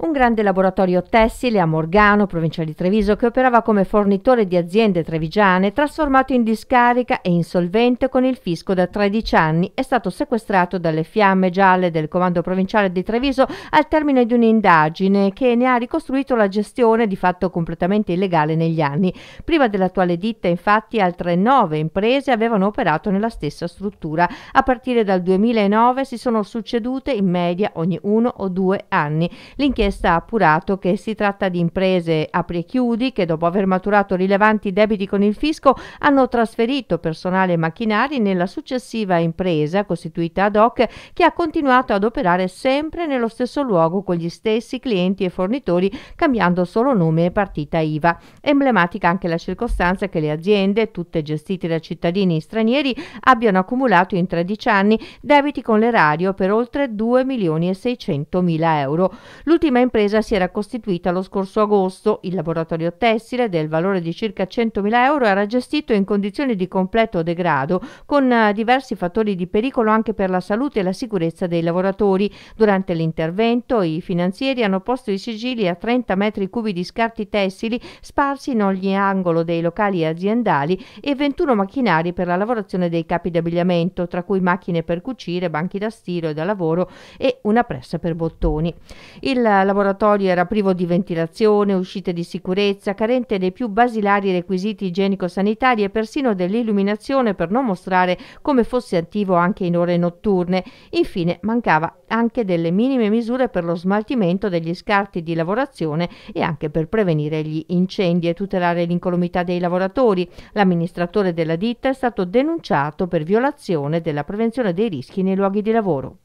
un grande laboratorio tessile a Morgano, provincia di Treviso, che operava come fornitore di aziende trevigiane, trasformato in discarica e insolvente con il fisco da 13 anni, è stato sequestrato dalle fiamme gialle del comando provinciale di Treviso al termine di un'indagine che ne ha ricostruito la gestione di fatto completamente illegale negli anni. Prima dell'attuale ditta, infatti, altre nove imprese avevano operato nella stessa struttura. A partire dal 2009 si sono succedute in media ogni uno o due anni. L'inchiesta inchiesta ha appurato che si tratta di imprese apri e chiudi che dopo aver maturato rilevanti debiti con il fisco hanno trasferito personale e macchinari nella successiva impresa costituita ad hoc che ha continuato ad operare sempre nello stesso luogo con gli stessi clienti e fornitori cambiando solo nome e partita IVA. Emblematica anche la circostanza che le aziende, tutte gestite da cittadini stranieri, abbiano accumulato in 13 anni debiti con l'erario per oltre 2 milioni e 600 mila euro. L'ultima prima impresa si era costituita lo scorso agosto. Il laboratorio tessile del valore di circa 100.000 euro era gestito in condizioni di completo degrado, con eh, diversi fattori di pericolo anche per la salute e la sicurezza dei lavoratori. Durante l'intervento i finanzieri hanno posto i sigilli a 30 metri cubi di scarti tessili sparsi in ogni angolo dei locali aziendali e 21 macchinari per la lavorazione dei capi d'abbigliamento, tra cui macchine per cucire, banchi da stiro e da lavoro e una pressa per bottoni. Il laboratorio era privo di ventilazione, uscite di sicurezza, carente dei più basilari requisiti igienico-sanitari e persino dell'illuminazione per non mostrare come fosse attivo anche in ore notturne. Infine mancava anche delle minime misure per lo smaltimento degli scarti di lavorazione e anche per prevenire gli incendi e tutelare l'incolumità dei lavoratori. L'amministratore della ditta è stato denunciato per violazione della prevenzione dei rischi nei luoghi di lavoro.